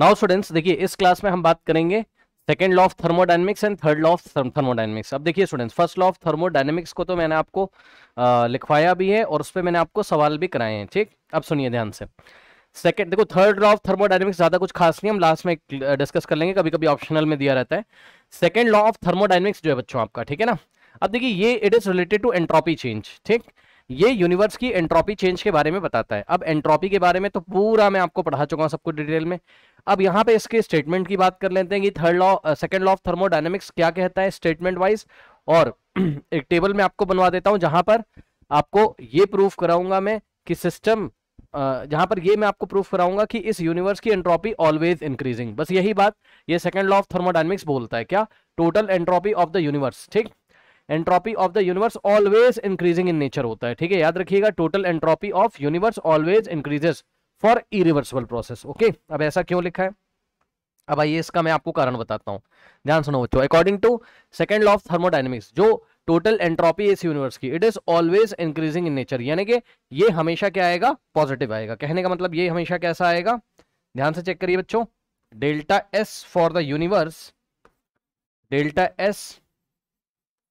Now students देखिए इस class में हम बात करेंगे second law of thermodynamics and third law of thermodynamics अब देखिए students first law of thermodynamics को तो मैंने आपको लिखवाया भी है और उस पर मैंने आपको सवाल भी कराए हैं ठीक अब सुनिए ध्यान से सेकेंड देखो थर्ड लॉ ऑफ थर्मोडाइनमिक्स ज़्यादा कुछ खास नहीं हम लास्ट में डिस्कस कर लेंगे कभी कभी ऑप्शनल में दिया रहता है सेकेंड लॉ ऑफ थर्मोडाइनमिक्स जो है बच्चों आपका ठीक है ना अब देखिए ये it is related to entropy change ठीक ये यूनिवर्स की एंट्रोपी चेंज के बारे में बताता है अब एंट्रोपी के बारे में तो पूरा मैं आपको पढ़ा चुका हूँ सबको डिटेल में अब यहाँ पे इसके स्टेटमेंट की बात कर लेते हैं कि third law second law of thermodynamics क्या कहता है स्टेटमेंट वाइज और एक टेबल में आपको बनवा देता हूँ जहां पर आपको ये प्रूफ कराऊंगा मैं कि सिस्टम जहां पर ये मैं आपको प्रूफ कराऊंगा कि इस यूनिवर्स की एंट्रोपी ऑलवेज इंक्रीजिंग बस यही बात ये सेकंड लॉ ऑफ थर्मोडाइनमिक्स बोलता है क्या total entropy of the universe ठीक entropy of the universe always increasing in nature होता है ठीक है याद रखिएगा total entropy of universe always increases for irreversible process okay अब ऐसा क्यों लिखा है अब आइए इसका मैं आपको कारण बताता हूं ध्यान सुनो बच्चों according to second law of thermodynamics जो टोटल एंट्रॉपी इस यूनिवर्स की it is always increasing in nature यानी कि ये हमेशा क्या आएगा पॉजिटिव आएगा कहने का मतलब ये हमेशा कैसा आएगा ध्यान से चेक करिए बच्चों delta S for the universe delta S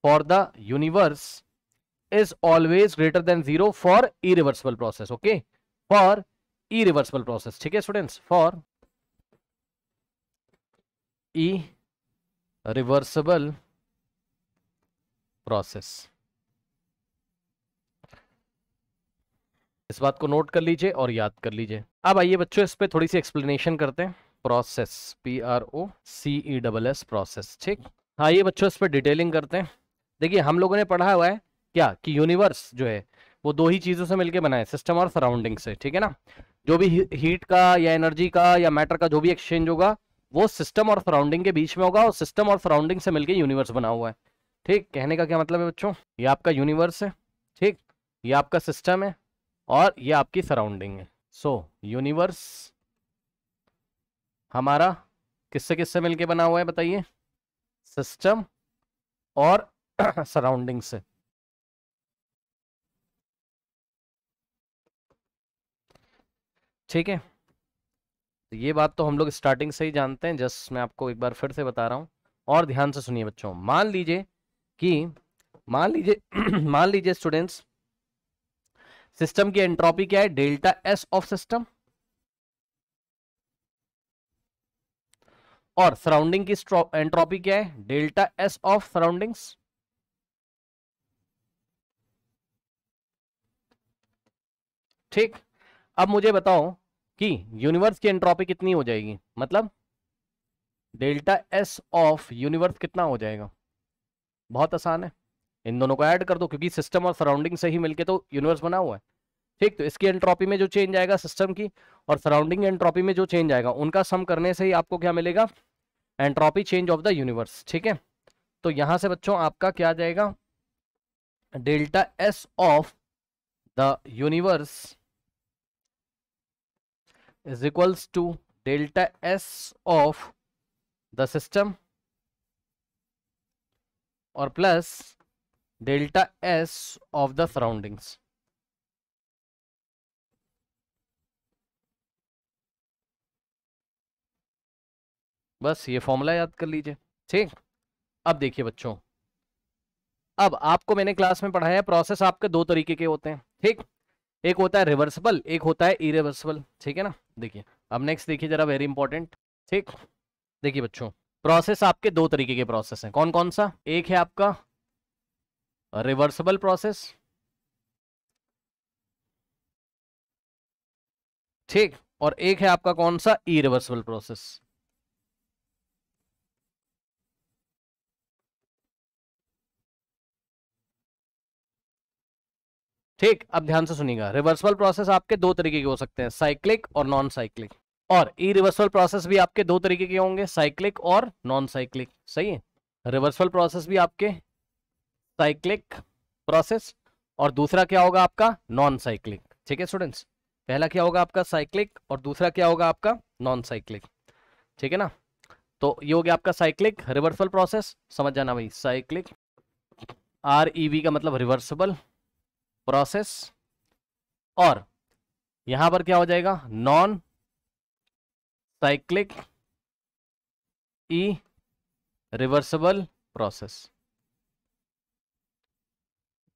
for the universe is always greater than zero for irreversible process okay for irreversible process ठीक है students for irreversible process इस बात को नोट कर लीजिए और याद कर लीजिए अब आइए बच्चों इस पे थोड़ी सी एक्सप्लेनेशन करते हैं process P R O C E double S process ठीक हाँ ये बच्चों इस पर डिटेलिंग करते हैं देखिए हम लोगों ने पढ़ा हुआ है क्या कि यूनिवर्स जो है वो दो ही चीज़ों से मिलकर बना है सिस्टम और सराउंडिंग से ठीक है ना जो भी हीट का या एनर्जी का या मैटर का जो भी एक्सचेंज होगा वो सिस्टम और सराउंडिंग के बीच में होगा और सिस्टम और सराउंडिंग से मिलकर यूनिवर्स बना हुआ है ठीक कहने का क्या मतलब है बच्चों ये आपका यूनिवर्स है ठीक ये आपका सिस्टम है और ये आपकी सराउंडिंग है सो so, यूनिवर्स हमारा किससे किससे मिलके बना हुआ है बताइए सिस्टम और सराउंडिंग से ठीक है तो ये बात तो हम लोग स्टार्टिंग से ही जानते हैं जस्ट मैं आपको एक बार फिर से बता रहा हूं और ध्यान से सुनिए बच्चों मान लीजिए कि मान लीजिए मान लीजिए स्टूडेंट्स सिस्टम की एंट्रोपी क्या है डेल्टा एस ऑफ सिस्टम और सराउंडिंग की एंट्रोपी क्या है डेल्टा एस ऑफ सराउंडिंग्स ठीक अब मुझे बताओ कि यूनिवर्स की एंट्रोपी कितनी हो जाएगी मतलब डेल्टा एस ऑफ यूनिवर्स कितना हो जाएगा बहुत आसान है इन दोनों को ऐड कर दो क्योंकि सिस्टम और सराउंडिंग से ही मिलके तो यूनिवर्स बना हुआ है ठीक तो इसकी एंट्रोपी में जो चेंज आएगा सिस्टम की और सराउंडिंग एंट्रोपी में जो चेंज आएगा उनका सम करने से ही आपको क्या मिलेगा entropy change of the universe ठीक है तो यहां से बच्चों आपका क्या जाएगा delta S of the universe is equals to delta S of the system or plus delta S of the surroundings. बस ये फॉर्मूला याद कर लीजिए ठीक अब देखिए बच्चों अब आपको मैंने क्लास में पढ़ाया प्रोसेस आपके दो तरीके के होते हैं ठीक एक होता है रिवर्सिबल एक होता है इरिवर्सिबल ठीक है ना देखिए अब नेक्स्ट देखिए जरा वेरी इंपॉर्टेंट ठीक देखिए बच्चों प्रोसेस आपके दो तरीके के प्रोसेस हैं कौन कौन सा एक है आपका रिवर्सिबल प्रोसेस ठीक और एक है आपका कौन सा इरिवर्सिबल प्रोसेस ठीक अब ध्यान से सुनिएगा रिवर्सल प्रोसेस आपके दो तरीके के हो सकते हैं साइक्लिक और नॉन साइक्लिक और ई रिवर्सल प्रोसेस भी आपके दो तरीके के होंगे साइक्लिक और नॉन साइक्लिक सही है रिवर्सल प्रोसेस भी आपके साइक्लिक प्रोसेस और दूसरा क्या होगा आपका नॉन साइक्लिक ठीक है स्टूडेंट्स पहला क्या होगा आपका साइक्लिक और दूसरा क्या होगा आपका नॉन साइक्लिक ठीक है ना तो ये हो गया आपका साइक्लिक रिवर्सल प्रोसेस समझ जाना भाई साइक्लिक आर ई वी का मतलब रिवर्सिबल प्रोसेस और यहां पर क्या हो जाएगा non cyclic irreversible process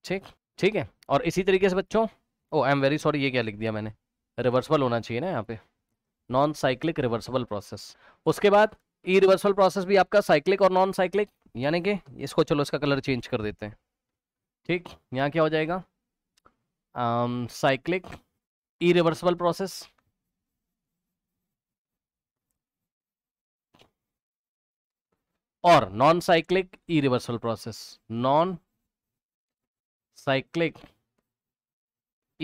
ठीक ठीक है और इसी तरीके से बच्चों oh I am very sorry ये क्या लिख दिया मैंने रिवर्सिबल होना चाहिए ना यहाँ पे नॉन साइक्लिक रिवर्सिबल प्रोसेस उसके बाद ई रिवर्सिबल प्रोसेस भी आपका साइक्लिक और नॉन साइक्लिक यानी कि इसको चलो इसका कलर चेंज कर देते हैं ठीक यहाँ क्या हो जाएगा um, cyclic irreversible process or non-cyclic irreversible process non-cyclic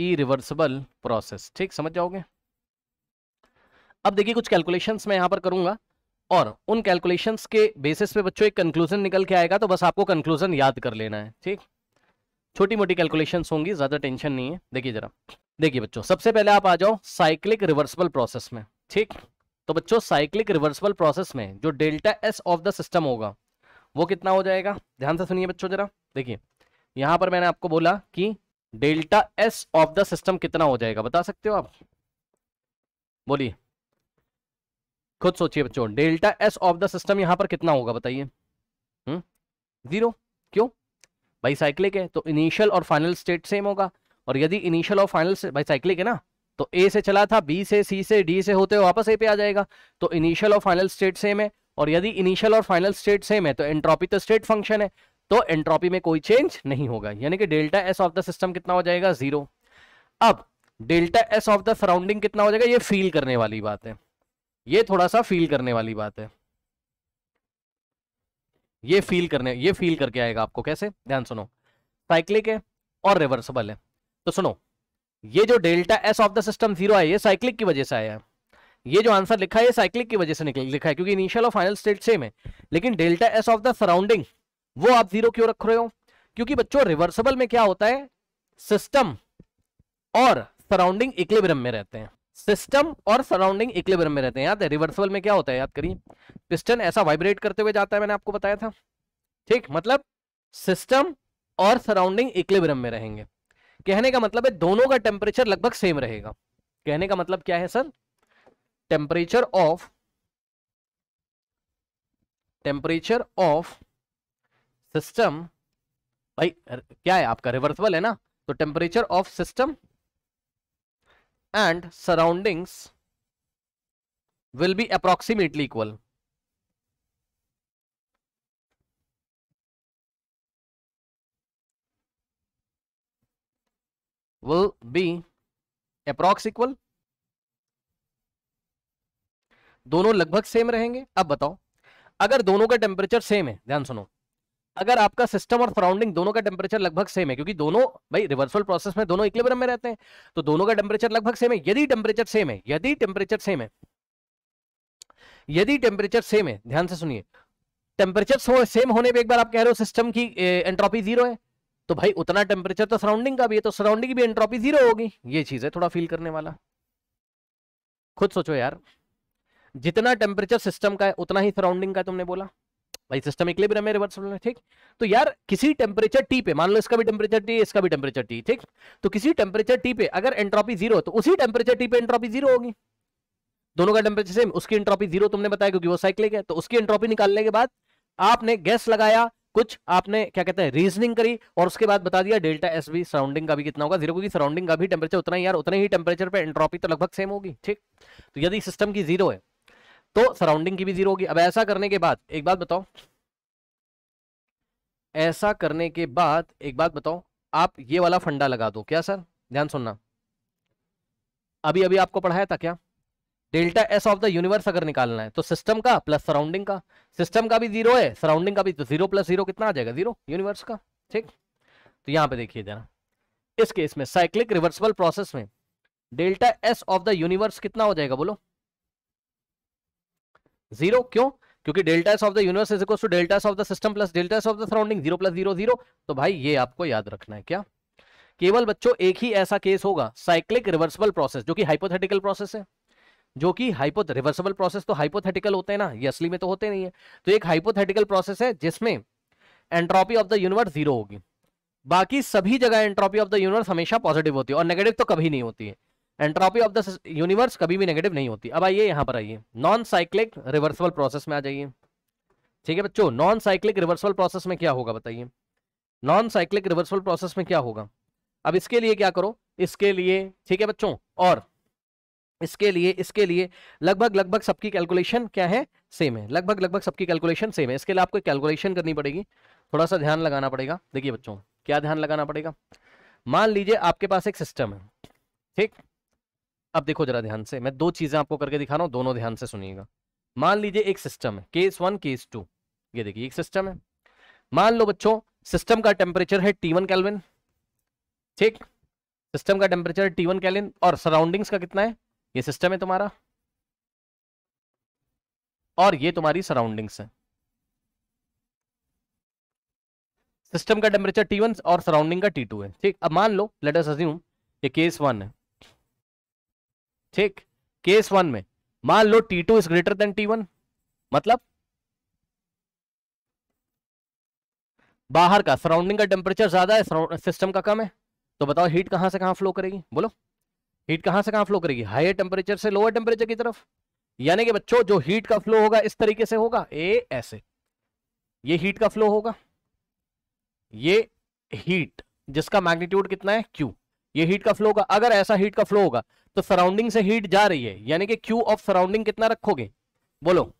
irreversible process ठीक समझ जाओगे अब देखिए कुछ कैलकुलेशंस मैं यहां पर करूंगा और उन कैलकुलेशंस के बेसिस पे बच्चों एक कंक्लूजन निकल के आएगा तो बस आपको कंक्लूजन याद कर लेना है ठीक छोटी मोटी कैलकुलेशन होंगी ज़्यादा टेंशन नहीं है देखिए जरा देखिए बच्चों सबसे पहले आप आ जाओ साइक्लिक रिवर्सिबल प्रोसेस में ठीक तो बच्चों साइक्लिक रिवर्सिबल प्रोसेस में जो delta S of the system होगा वो कितना हो जाएगा ध्यान से सुनिए बच्चों जरा देखिए यहां पर मैंने आपको बोला कि delta S of the system कितना हो जाएगा बता सकते हो आप बोलिए खुद सोचिए बच्चों delta S of the system यहां पर कितना होगा बताइए जीरो हम्म? क्यों साइक्लिक है तो इनिशियल और फाइनल स्टेट सेम होगा और यदि इनिशियल और फाइनल साइक्लिक है ना तो ए से चला था बी से सी से डी से होते हुए वापस ए पे आ जाएगा तो इनिशियल और फाइनल स्टेट सेम है और यदि इनिशियल और फाइनल स्टेट सेम है तो एंट्रोपी तो स्टेट फंक्शन है तो एंट्रोपी में कोई चेंज नहीं होगा यानी कि delta S of the system कितना हो जाएगा जीरो अब delta S of the surrounding कितना हो जाएगा ये फील करने वाली बात है ये थोड़ा सा फील करने वाली बात है ये फील करने ये फील करके आएगा आपको कैसे ध्यान सुनो साइक्लिक है और रिवर्सबल है तो सुनो ये जो delta S of the system zero आया है साइक्लिक की वजह से आया है ये जो आंसर लिखा है साइक्लिक की वजह से निकल लिखा है क्योंकि इनिशियल और फाइनल स्टेट सेम है लेकिन delta S of the surrounding वो आप जीरो क्यों रख रहे हो क्योंकि बच्चों रिवर्सबल में क्या होता है सिस्टम और सराउंडिंग इक्लिब्रियम में रहते हैं सिस्टम और सराउंडिंग इक्लेबरम में रहते हैं याद है रिवर्सल में क्या होता है याद करिए पिस्टन ऐसा वाइब्रेट करते हुए जाता है मैंने आपको बताया था ठीक मतलब सिस्टम और सराउंडिंग इक्लेबरम में रहेंगे कहने का मतलब है दोनों का टेम्परेचर लगभग सेम रहेगा कहने का मतलब क्या है sir temperature of temperature of system भाई क्या है आपका रिवर्सिबल है ना तो temperature of system and surroundings will be approximately equal. Will be approx equal दोनों लगभग सेम रहेंगे अब बताओ अगर दोनों का टेम्परेचर सेम है ध्यान सुनो अगर आपका सिस्टम और सराउंडिंग दोनों का टेम्परेचर लगभग सेम है क्योंकि दोनों भाई रिवर्सल प्रोसेस में दोनों इक्लेबरम में रहते हैं तो दोनों का टेम्परेचर लगभग सेम है यदि टेम्परेचर सेम है यदि टेम्परेचर सेम है यदि टेम्परेचर सेम है ध्यान से सुनिए टेम्परेचर सेम होने पर एक बार आप कह रहे हो सिस्टम की एंट्रॉपी जीरो है तो भाई उतना टेम्परेचर तो सराउंडिंग का भी है तो सराउंडिंग भी एंट्रॉपी जीरो होगी ये चीज है थोड़ा फील करने वाला खुद सोचो यार जितना टेम्परेचर सिस्टम का है उतना ही सराउंडिंग का तुमने बोला भाई सिस्टम एक में मेरे में ठीक तो यार किसी टेम्परेचर टी पे मान लो इसका भी टेम्परेचर टी इसका भी टेम्परेचर टी ठीक तो किसी टेम्परेचर टी पे अगर एंट्रॉपी जीरो तो उसी टेम्परेचर टी पे एंट्रॉपी जीरो होगी दोनों का टेम्परेचर सेम उसकी एंट्रॉपी जीरो तुमने बताया क्योंकि वो साइकिल है तो उसकी एंट्रॉपी निकालने के बाद आपने गैस लगाया कुछ आपने क्या कहते हैं रीजनिंग करी और उसके बाद बता दिया डेल्टा एस बी सराउंडिंग का भी कितना होगा जीरो सराउंडिंग का भी टेम्परेचर उतना ही यार उतने ही टेम्परेचर पर एंट्रॉपी तो लगभग सेम होगी ठीक तो यदि सिस्टम की जीरो है तो सराउंडिंग की भी जीरो होगी अब ऐसा करने के बाद एक बात बताओ ऐसा करने के बाद एक बात बताओ आप ये वाला फंडा लगा दो क्या सर ध्यान सुनना अभी अभी आपको पढ़ाया था क्या delta S of the universe अगर निकालना है तो सिस्टम का प्लस सराउंडिंग का सिस्टम का भी जीरो है सराउंडिंग का भी तो जीरो प्लस जीरो कितना आ जाएगा जीरो यूनिवर्स का ठीक तो यहां पे देखिए जरा इस केस में साइक्लिक रिवर्सिबल प्रोसेस में delta S of the universe कितना हो जाएगा बोलो जीरो क्यों क्योंकि delta S of the universe is equal to delta S of the system plus delta S of the surrounding zero plus zero zero तो भाई ये आपको याद रखना है क्या केवल बच्चों एक ही ऐसा केस होगा साइक्लिक रिवर्सिबल प्रोसेस जो कि हाइपोथेटिकल प्रोसेस है जो कि हाइपो रिवर्सिबल प्रोसेस तो हाइपोथेटिकल होते हैं ना ये असली में तो होते नहीं है तो एक हाइपोथेटिकल प्रोसेस है जिसमें entropy of the universe zero होगी बाकी सभी जगह एंट्रोपी ऑफ द यूनिवर्स हमेशा पॉजिटिव होती है और नेगेटिव तो कभी नहीं होती है एंट्रॉपी ऑफ द यूनिवर्स कभी भी नेगेटिव नहीं होती अब आइए यहाँ पर आइए नॉन साइक्लिक रिवर्सल प्रोसेस में आ जाइए ठीक है बच्चों नॉन साइक्लिक रिवर्सल प्रोसेस में क्या होगा बताइए नॉन साइक्लिक रिवर्सल प्रोसेस में क्या होगा अब इसके लिए क्या करो इसके लिए ठीक है बच्चों और इसके लिए इसके लिए लगभग लगभग सबकी कैलकुलेशन क्या है सेम है लगभग लगभग सबकी कैलकुलेशन सेम है इसके लिए आपको कैलकुलेशन करनी पड़ेगी थोड़ा सा ध्यान लगाना पड़ेगा देखिए बच्चों क्या ध्यान लगाना पड़ेगा मान लीजिए आपके पास एक सिस्टम है ठीक अब देखो जरा ध्यान से मैं दो चीजें आपको करके दिखा रहा हूँ दोनों ध्यान से सुनिएगा मान लीजिए एक सिस्टम है केस वन केस टू ये देखिए एक सिस्टम है मान लो बच्चों सिस्टम का टेम्परेचर है टी वन ठीक सिस्टम का टेम्परेचर टी वन कैलविन और सराउंडिंग्स का कितना है ये सिस्टम है तुम्हारा और ये तुम्हारी सराउंडिंग्स है सिस्टम का टेम्परेचर टी वन और सराउंडिंग का टी टू है ठीक अब मान लो लेट अस अज्यूम ये केस वन है ठीक केस वन में मान लो T two is greater than T one मतलब बाहर का सराउंडिंग का टेम्परेचर ज्यादा है सिस्टम का कम है तो बताओ हीट कहां से कहां फ्लो करेगी बोलो हीट कहां से कहां फ्लो करेगी हाई टेम्परेचर से लोअर टेम्परेचर की तरफ यानी कि बच्चों जो हीट का फ्लो होगा इस तरीके से होगा ए ऐसे ये हीट का फ्लो होगा ये हीट जिसका मैग्नीट्यूड कितना है क्यू ये हीट का फ्लो होगा अगर ऐसा हीट का फ्लो होगा तो सराउंडिंग से हीट जा रही है यानी कि क्यू ऑफ सराउंडिंग कितना रखोगे बोलो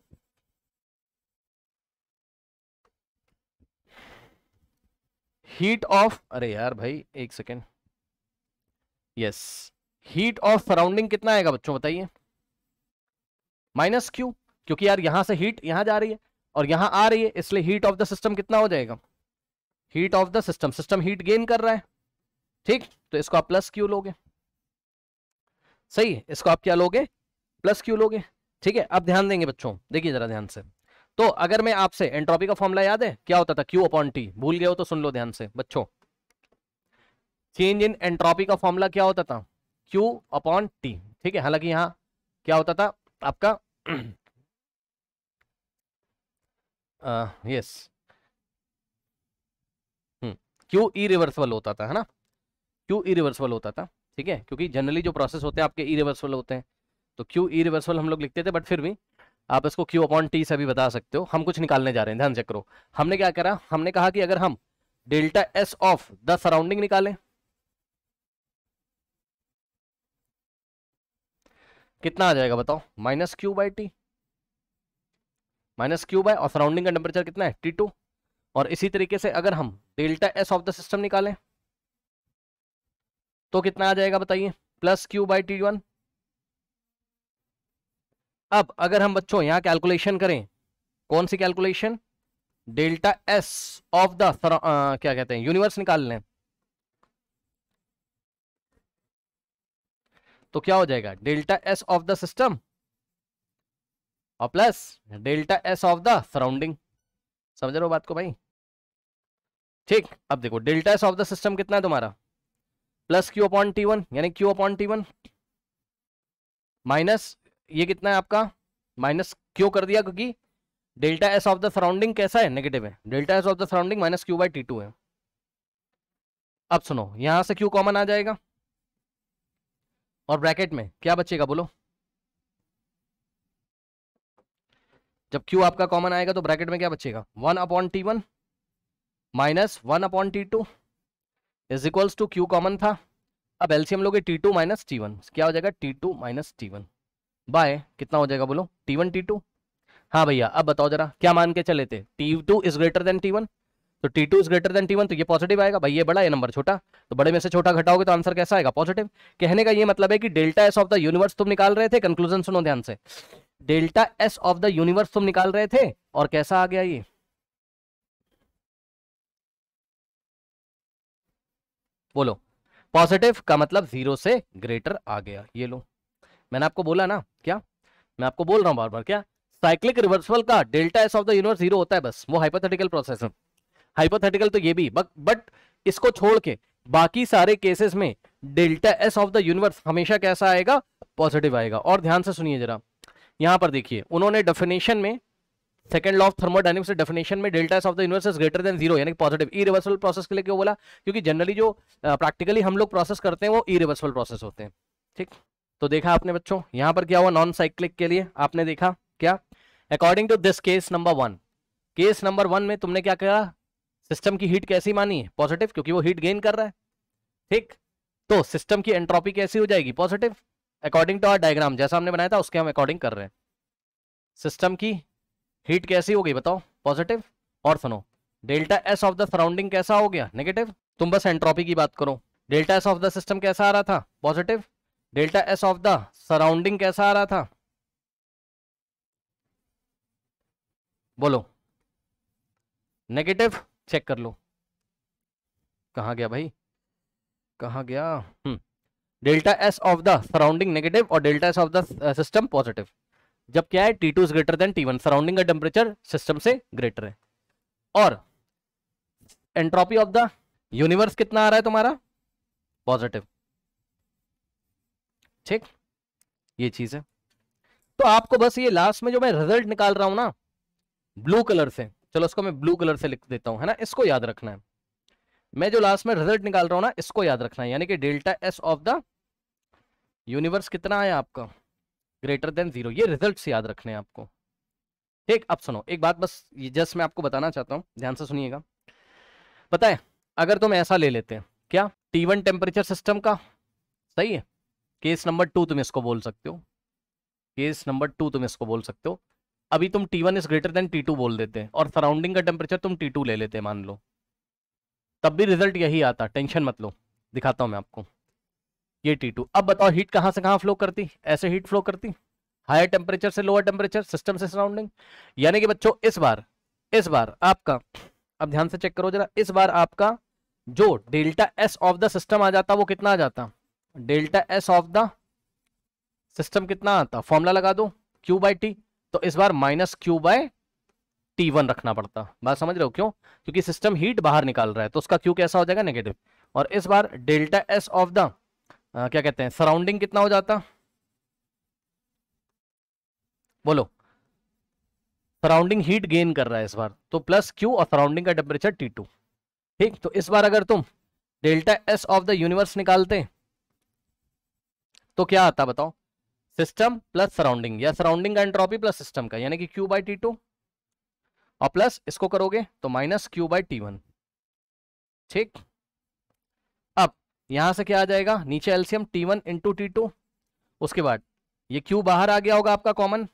हीट ऑफ अरे यार भाई एक second yes heat of surrounding कितना आएगा बच्चों बताइए माइनस क्यू क्योंकि यार यहां से हीट यहां जा रही है और यहां आ रही है इसलिए हीट ऑफ द सिस्टम कितना हो जाएगा heat of the system system heat gain कर रहा है ठीक तो इसको आप प्लस क्यू लोगे सही है इसको आप क्या लोगे प्लस क्यू लोगे ठीक है अब ध्यान देंगे बच्चों देखिए जरा ध्यान से तो अगर मैं आपसे एंट्रोपी का फॉर्मुला याद है क्या होता था क्यू अपॉन टी भूल गए हो तो सुन लो ध्यान से बच्चों चेंज इन एंट्रोपी का फॉर्मूला क्या होता था क्यू अपॉन टी ठीक है हालांकि यहां क्या होता था आपका यस क्यू ई रिवर्सिबल होता था है ना क्यू ई रिवर्सिबल होता था ठीक है क्योंकि जनरली जो प्रोसेस होते हैं आपके इरिवर्सिबल होते हैं तो क्यू इरिवर्सिबल हम लोग लिखते थे बट फिर भी आप इसको क्यू अपॉन टी से भी बता सकते हो हम कुछ निकालने जा रहे हैं ध्यान से करो हमने क्या करा हमने कहा कि अगर हम delta S of the surrounding निकालें कितना आ जाएगा बताओ minus Q by T minus Q by और सराउंडिंग का टेम्परेचर कितना है टी टू और इसी तरीके से अगर हम delta S of the system निकालें तो कितना आ जाएगा बताइए plus Q by T one अब अगर हम बच्चों यहां कैलकुलेशन करें कौन सी calculation delta S of the क्या कहते हैं यूनिवर्स निकाल लें तो क्या हो जाएगा delta S of the system और plus delta S of the surrounding समझ रहे हो बात को भाई ठीक अब देखो delta S of the system कितना है तुम्हारा plus Q upon T one यानी Q upon T one minus ये कितना है आपका माइनस क्यू कर दिया क्योंकि delta S of the surrounding कैसा है नेगेटिव है delta S of the surrounding minus Q by T two है अब सुनो यहां से क्यू कॉमन आ जाएगा और ब्रैकेट में क्या बचेगा बोलो जब क्यू आपका कॉमन आएगा तो ब्रैकेट में क्या बचेगा one upon T one minus one upon T two is equals to Q common था अब एलसीएम लोगे T two minus T one क्या हो जाएगा T two minus T one by कितना हो जाएगा बोलो टी वन टी टू हाँ भैया अब बताओ जरा क्या मान के चले थे T two is greater than T one तो T two is greater than T one तो ये पॉजिटिव आएगा भाई ये बड़ा ये नंबर छोटा तो बड़े में से छोटा घटाओगे तो आंसर कैसा आएगा पॉजिटिव कहने का ये मतलब है कि delta S of the universe तुम निकाल रहे थे कंक्लूजन सुनो ध्यान से delta S of the universe तुम निकाल रहे थे और कैसा आ गया ये बोलो पॉजिटिव का मतलब जीरो से ग्रेटर आ गया ये लो मैंने आपको बोला ना क्या मैं आपको बोल रहा हूं बार बार क्या साइक्लिक रिवर्सल का delta S of the universe zero होता है बस वो हाइपोथेटिकल प्रोसेस है हाइपोथेटिकल तो ये भी बट बट इसको छोड़ के बाकी सारे केसेस में delta S of the universe हमेशा कैसा आएगा पॉजिटिव आएगा और ध्यान से सुनिए जरा यहां पर देखिए उन्होंने डेफिनेशन में second law of thermodynamics definition में delta S of the universe is greater than zero यानी पॉजिटिव रिवर्सल प्रोसेस के लिए क्यों बोला क्योंकि जनरली जो प्रैक्टिकली हम लोग प्रोसेस करते हैं वो रिवर्सल प्रोसेस होते हैं ठीक तो देखा आपने बच्चों यहां पर क्या हुआ नॉन साइक्लिक के लिए आपने देखा क्या according to this case number one case number one में तुमने क्या कहा सिस्टम की हीट कैसी मानी है पॉजिटिव क्योंकि वो हीट गेन कर रहा है ठीक तो सिस्टम की एंट्रोपी कैसी हो जाएगी positive according to our diagram जैसा हमने बनाया था उसके हम अकॉर्डिंग कर रहे हैं सिस्टम की हीट कैसी हो गई बताओ पॉजिटिव और सुनो delta S of the surrounding कैसा हो गया नेगेटिव तुम बस एंट्रोपी की बात करो delta S of the system कैसा आ रहा था positive delta S of the surrounding कैसा आ रहा था बोलो नेगेटिव चेक कर लो कहा गया भाई कहा गया delta S of the surrounding negative और delta S of the system positive जब क्या है T two is greater than T one surrounding का टेम्परेचर सिस्टम से ग्रेटर है और एंट्रोपी ऑफ द यूनिवर्स कितना आ रहा है तुम्हारा पॉजिटिव ठीक ये चीज है तो आपको बस ये लास्ट में जो मैं रिजल्ट निकाल रहा हूं ना ब्लू कलर से चलो इसको मैं ब्लू कलर से लिख देता हूं है ना इसको याद रखना है मैं जो लास्ट में रिजल्ट निकाल रहा हूं ना इसको याद रखना है यानी कि delta S of the universe कितना आया आपका ग्रेटर देन जीरो ये रिजल्ट याद रखने हैं आपको ठीक अब सुनो एक बात बस ये जस्ट मैं आपको बताना चाहता हूँ ध्यान से सुनिएगा बताए अगर तुम ऐसा ले लेते हैं क्या टी वन टेम्परेचर सिस्टम का सही है केस नंबर टू तुम इसको बोल सकते हो केस नंबर टू तुम इसको बोल सकते हो अभी तुम T one is greater than T two बोल देते हैं और सराउंडिंग का टेम्परेचर तुम टी टू ले लेते मान लो तब भी रिजल्ट यही आता टेंशन मत लो दिखाता हूँ मैं आपको ये T2 अब बताओ हीट कहां से कहां फ्लो करती ऐसे हीट फ्लो करती हायर टेम्परेचर से लोअर टेम्परेचर सिस्टम से सराउंडिंग यानी कि बच्चों इस बार इस बार आपका अब ध्यान से चेक करो जरा इस बार आपका जो delta S of the system आ जाता वो कितना आ जाता delta S of the system कितना आता फॉर्मूला लगा दो क्यू बाई टी तो इस बार minus Q by T one रखना पड़ता बात समझ रहे हो क्यों क्योंकि सिस्टम हीट बाहर निकाल रहा है तो उसका क्यू कैसा हो जाएगा नेगेटिव और इस बार delta S of the ah, हाँ, क्या कहते हैं सराउंडिंग कितना हो जाता बोलो सराउंडिंग हीट गेन कर रहा है इस बार तो प्लस क्यू और सराउंडिंग का टेम्परेचर टी टू ठीक तो इस बार अगर तुम delta S of the universe निकालते तो क्या आता बताओ सिस्टम प्लस सराउंडिंग या सराउंडिंग का एंट्रोपी प्लस सिस्टम का यानी कि क्यू बाई टी टू और प्लस इसको करोगे तो minus Q by T one ठीक यहां से क्या आ जाएगा नीचे LCM T one into T two उसके बाद ये क्यू बाहर आ गया होगा आपका कॉमन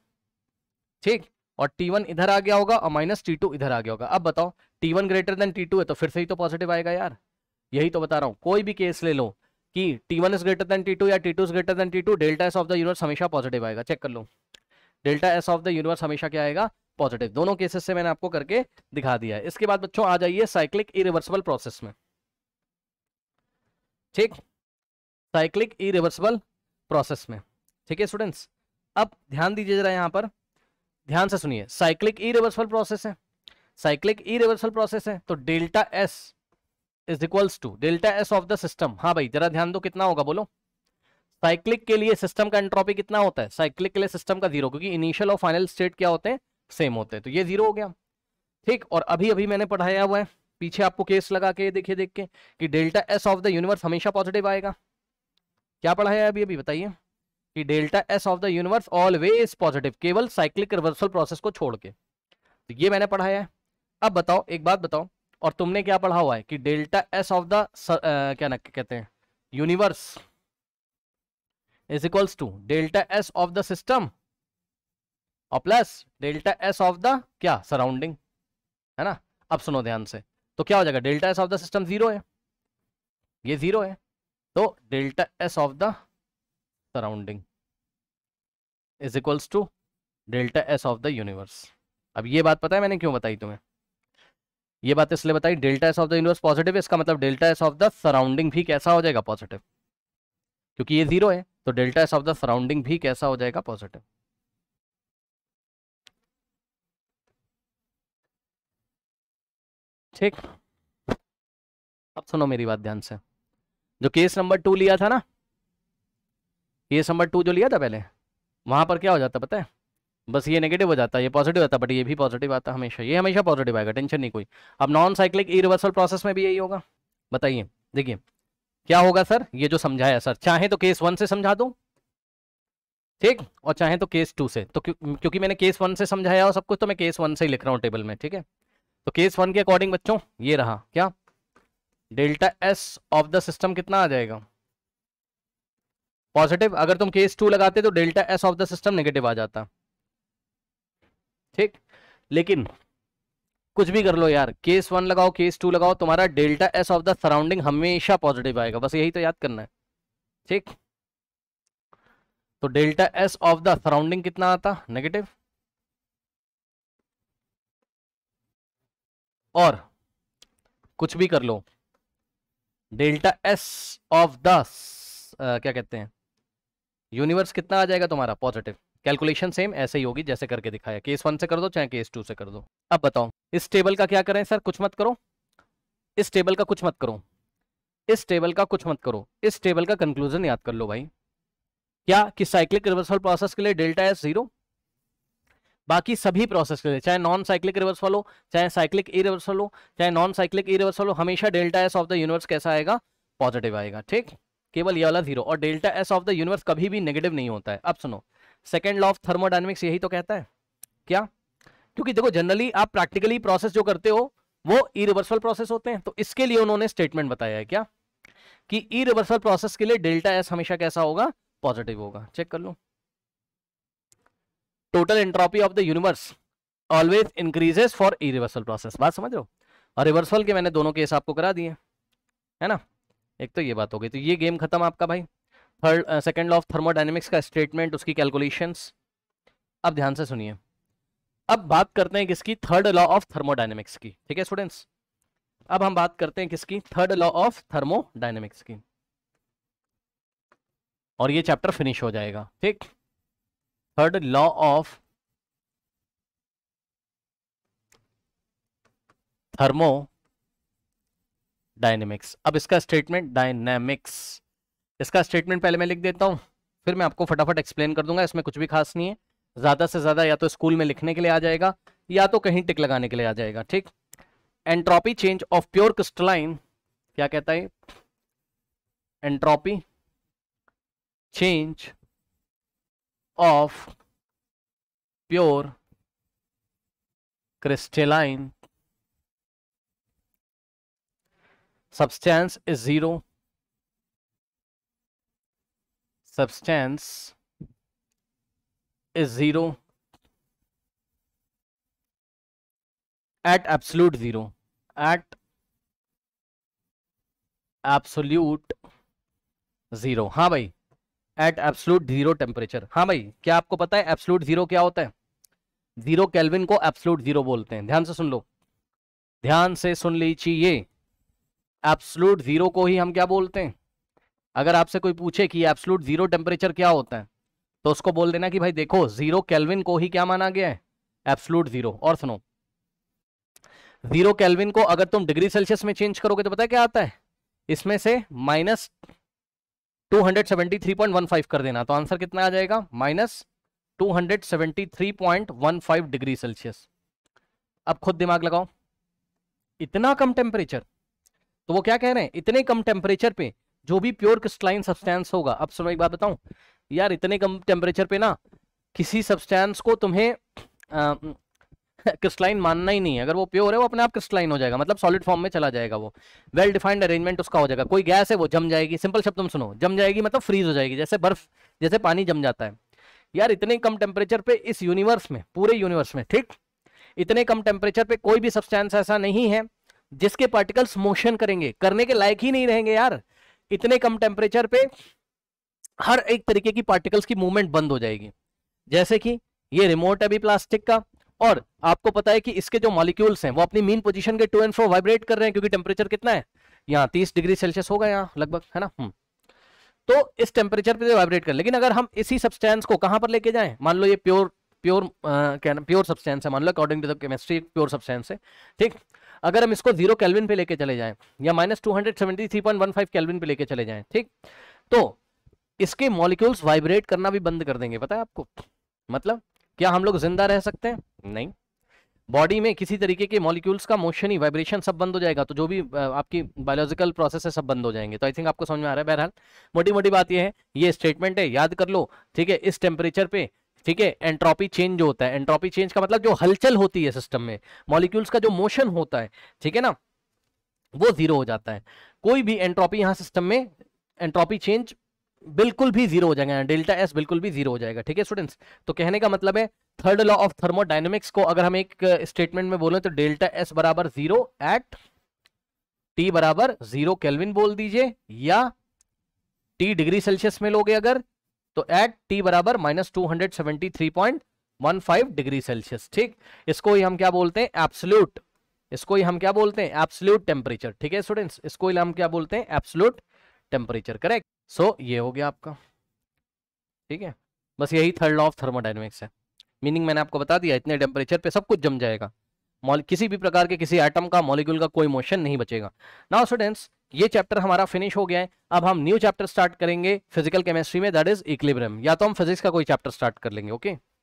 ठीक और टी वन इधर आ गया होगा और माइनस टी टू इधर आ गया होगा अब बताओ T one greater than T two है तो फिर से ही तो पॉजिटिव आएगा यार यही तो बता रहा हूँ कोई भी केस ले लो कि T one is greater than T two या T two is greater than T two delta S of the universe हमेशा पॉजिटिव आएगा चेक कर लो delta S of the universe हमेशा क्या आएगा पॉजिटिव दोनों केसेस से मैंने आपको करके दिखा दिया है इसके बाद बच्चों आ जाइए साइक्लिक इरिवर्सिबल प्रोसेस में ठीक साइक्लिक ई रिवर्सिबल प्रोसेस में ठीक है स्टूडेंट्स अब ध्यान दीजिए जरा यहाँ पर ध्यान से सुनिए साइक्लिक ई रिवर्सिबल प्रोसेस है साइक्लिक ई रिवर्सिबल प्रोसेस है तो delta S is equals to delta S of the system हाँ भाई जरा ध्यान दो कितना होगा बोलो साइक्लिक के लिए सिस्टम का एंट्रोपी कितना होता है साइक्लिक के लिए सिस्टम का जीरो क्योंकि इनिशियल और फाइनल स्टेट क्या होते हैं सेम होते हैं तो ये जीरो हो गया ठीक और अभी अभी मैंने पढ़ाया हुआ है पीछे आपको केस लगा के देखिए देख के कि delta S of the universe हमेशा पॉजिटिव आएगा क्या पढ़ा है अभी अभी बताइए कि delta S of the universe always positive केवल साइक्लिक रिवर्सल प्रोसेस को छोड़ के तो ये मैंने पढ़ाया है अब बताओ एक बात बताओ और तुमने क्या पढ़ा हुआ है कि डेल्टा एस ऑफ द क्या ना कहते हैं universe is equals to delta S of the system और plus delta S of the क्या सराउंडिंग है ना अब सुनो ध्यान से तो क्या हो जाएगा delta S of the system zero है ये जीरो है तो delta S of the surrounding is equals to delta S of the universe अब ये बात पता है मैंने क्यों बताई तुम्हें ये बात इसलिए बताई delta S of the universe positive इसका मतलब delta S of the surrounding भी कैसा हो जाएगा पॉजिटिव क्योंकि ये जीरो है तो delta S of the surrounding भी कैसा हो जाएगा पॉजिटिव ठीक अब सुनो मेरी बात ध्यान से जो केस नंबर टू लिया था ना केस नंबर टू जो लिया था पहले वहां पर क्या हो जाता पता है बस ये नेगेटिव हो जाता है ये पॉजिटिव होता है बट ये भी पॉजिटिव आता है हमेशा ये हमेशा पॉजिटिव आएगा टेंशन नहीं कोई अब non cyclic irreversible process में भी यही होगा बताइए देखिए क्या होगा सर ये जो समझाया सर चाहे तो केस वन से समझा दो ठीक और चाहे तो केस टू से तो क्यों, क्योंकि मैंने केस वन से समझाया और सब कुछ तो मैं केस वन से ही लिख रहा हूँ टेबल में ठीक है तो केस वन के अकॉर्डिंग बच्चों ये रहा क्या delta S of the system कितना आ जाएगा पॉजिटिव अगर तुम केस टू लगाते तो delta S of the system negative आ जाता ठीक लेकिन कुछ भी कर लो यार केस वन लगाओ केस टू लगाओ तुम्हारा delta S of the surrounding हमेशा पॉजिटिव आएगा बस यही तो याद करना है ठीक तो delta S of the surrounding कितना आता नेगेटिव और कुछ भी कर लो डेल्टा एस ऑफ द क्या कहते हैं यूनिवर्स कितना आ जाएगा तुम्हारा पॉजिटिव कैलकुलेशन सेम ऐसे ही होगी जैसे करके दिखाया केस वन से कर दो चाहे केस टू से कर दो अब बताओ इस टेबल का क्या करें सर कुछ मत करो इस टेबल का कुछ मत करो इस टेबल का कुछ मत करो इस टेबल का कंक्लूजन याद कर लो भाई क्या कि साइक्लिक रिवर्सल प्रोसेस के लिए डेल्टा एस जीरो बाकी सभी प्रोसेस के लिए चाहे नॉन साइक्लिक रिवर्सल हो चाहे साइक्लिक ई रिवर्सल हो चाहे नॉन साइक्लिक ई रिवर्सल हो हमेशा delta S of the universe कैसा आएगा पॉजिटिव आएगा ठीक केवल ये वाला जीरो और delta S of the universe कभी भी नेगेटिव नहीं होता है अब सुनो सेकेंड लॉ ऑफ थर्मोडाइनमिक्स यही तो कहता है क्या क्योंकि देखो जनरली आप प्रैक्टिकली प्रोसेस जो करते हो वो ई रिवर्सल प्रोसेस होते हैं तो इसके लिए उन्होंने स्टेटमेंट बताया है क्या कि ई रिवर्सल प्रोसेस के लिए डेल्टा एस हमेशा कैसा होगा पॉजिटिव होगा चेक कर लो total entropy of the universe always increases for irreversible process बात समझ रहे हो और रिवर्सल के मैंने दोनों केस आपको करा दिए है ना एक तो ये बात हो गई तो ये गेम खत्म आपका भाई third second law of thermodynamics का स्टेटमेंट उसकी कैलकुलेशंस अब ध्यान से सुनिए अब बात करते हैं किसकी थर्ड लॉ ऑफ थर्मोडाइनमिक्स की ठीक है स्टूडेंट्स अब हम बात करते हैं किसकी थर्ड लॉ ऑफ थर्मोडाइनमिक्स की और ये चैप्टर फिनिश हो जाएगा ठीक third law of thermodynamics अब इसका स्टेटमेंट डायनेमिक्स इसका स्टेटमेंट पहले मैं लिख देता हूं फिर मैं आपको फटाफट एक्सप्लेन कर दूंगा इसमें कुछ भी खास नहीं है ज़्यादा से ज़्यादा या तो स्कूल में लिखने के लिए आ जाएगा या तो कहीं टिक लगाने के लिए आ जाएगा ठीक entropy change of pure crystalline क्या कहता है entropy change of pure crystalline substance is zero substance is zero at absolute zero at absolute zero हाँ भाई एट एब्सोलूट जीरो टेम्परेचर हाँ भाई क्या आपको पता है एब्सोलूट जीरो क्या होता है जीरो कैलविन को एब्सोलूट जीरो बोलते हैं ध्यान से सुन लो ध्यान से सुन लीजिए एब्सोलूट जीरो को ही हम क्या बोलते हैं अगर आपसे कोई पूछे कि एब्सोलूट जीरो टेम्परेचर क्या होता है तो उसको बोल देना कि भाई देखो जीरो कैलविन को ही क्या माना गया है एब्सोलूट जीरो और सुनो जीरो कैलविन को अगर तुम डिग्री सेल्सियस में चेंज करोगे तो पता है क्या आता है इसमें से माइनस 273.15 कर देना तो आंसर कितना आ जाएगा माइनस 273.15 डिग्री सेल्सियस अब खुद दिमाग लगाओ इतना कम टेम्परेचर तो वो क्या कह रहे हैं इतने कम टेम्परेचर पे जो भी प्योर क्रिस्टलाइन सब्सटेंस होगा अब सुनो एक बात बताऊं यार इतने कम टेम्परेचर पे ना किसी सब्सटेंस को तुम्हें क्रिस्टलाइन मानना ही नहीं है अगर वो प्योर है वो अपने आप क्रिस्टलाइन हो जाएगा मतलब सॉलिड फॉर्म में चला जाएगा वो वेल डिफाइंड अरेंजमेंट उसका हो जाएगा कोई गैस है वो जम जाएगी सिंपल शब्द तुम सुनो जम जाएगी मतलब फ्रीज हो जाएगी जैसे बर्फ जैसे पानी जम जाता है यार इतने कम टेम्परेचर पे इस यूनिवर्स में पूरे यूनिवर्स में ठीक इतने कम टेम्परेचर पे कोई भी सब्सटेंस ऐसा नहीं है जिसके पार्टिकल्स मोशन करेंगे करने के लायक ही नहीं रहेंगे यार इतने कम टेम्परेचर पे हर एक तरीके की पार्टिकल्स की मूवमेंट बंद हो जाएगी जैसे कि ये रिमोट है अभी प्लास्टिक का और आपको पता है कि इसके जो मॉलिक्यूल्स हैं वो अपनी मीन पोजीशन के टू एंड फ्रो वाइब्रेट कर रहे हैं क्योंकि टेम्परेचर कितना है यहाँ तीस डिग्री सेल्सियस होगा यहाँ लगभग है ना हम्म। तो इस टेम्परेचर पर वाइब्रेट कर लेकिन अगर हम इसी सब्सटेंस को कहाँ पर लेके जाए मान लो ये प्योर प्योर क्या ना प्योर सब्सटेंस है मान लो according to the chemistry pure substance है ठीक अगर हम इसको जीरो कैलविन पे लेके चले जाए या minus two hundred seventy three point one five पे लेके चले जाए ठीक तो इसके मॉलिक्यूल्स वाइब्रेट करना भी बंद कर देंगे पता है आपको मतलब क्या हम लोग जिंदा रह सकते हैं नहीं बॉडी में किसी तरीके के मॉलिक्यूल्स का मोशन ही वाइब्रेशन सब बंद हो जाएगा तो जो भी आपकी बायोलॉजिकल प्रोसेस है सब बंद हो जाएंगे तो आई थिंक आपको समझ में आ रहा है बहरहाल मोटी मोटी बात यह है ये स्टेटमेंट है याद कर लो ठीक है इस टेम्परेचर पे ठीक है एंट्रोपी चेंज जो होता है एंट्रोपी चेंज का मतलब जो हलचल होती है सिस्टम में मॉलिक्यूल्स का जो मोशन होता है ठीक है ना वो जीरो हो जाता है कोई भी एंट्रोपी यहाँ सिस्टम में एंट्रोपी चेंज बिल्कुल भी जीरो हो जाएगा डेल्टा एस बिल्कुल भी जीरो हो जाएगा ठीक है स्टूडेंट्स तो कहने का मतलब है थर्ड लॉ ऑफ थर्मोडाइनमिक्स को अगर हम एक स्टेटमेंट uh, में बोले तो डेल्टा एस बराबर जीरो एट टी बराबर जीरो केल्विन बोल दीजिए या टी डिग्री सेल्सियस में लोगे अगर तो एट टी बराबर minus two hundred seventy three point one five degree Celsius ठीक इसको ही हम क्या बोलते हैं एप्सल्यूट इसको ही हम क्या बोलते हैं एप्सल्यूट टेम्परेचर ठीक है स्टूडेंट्स इसको ही हम क्या बोलते हैं absolute temperature correct so so, ये हो गया आपका ठीक है बस यही थर्ड लॉ ऑफ थर्मोडाइनमिक्स है मीनिंग मैंने आपको बता दिया इतने टेम्परेचर पे सब कुछ जम जाएगा किसी भी प्रकार के किसी एटम का मॉलिक्यूल का कोई मोशन नहीं बचेगा नाउ स्टूडेंट्स ये चैप्टर हमारा फिनिश हो गया है अब हम न्यू चैप्टर स्टार्ट करेंगे फिजिकल केमिस्ट्री में दैट इज इक्लिब्रियम या तो हम फिजिक्स का कोई चैप्टर स्टार्ट कर लेंगे ओके okay?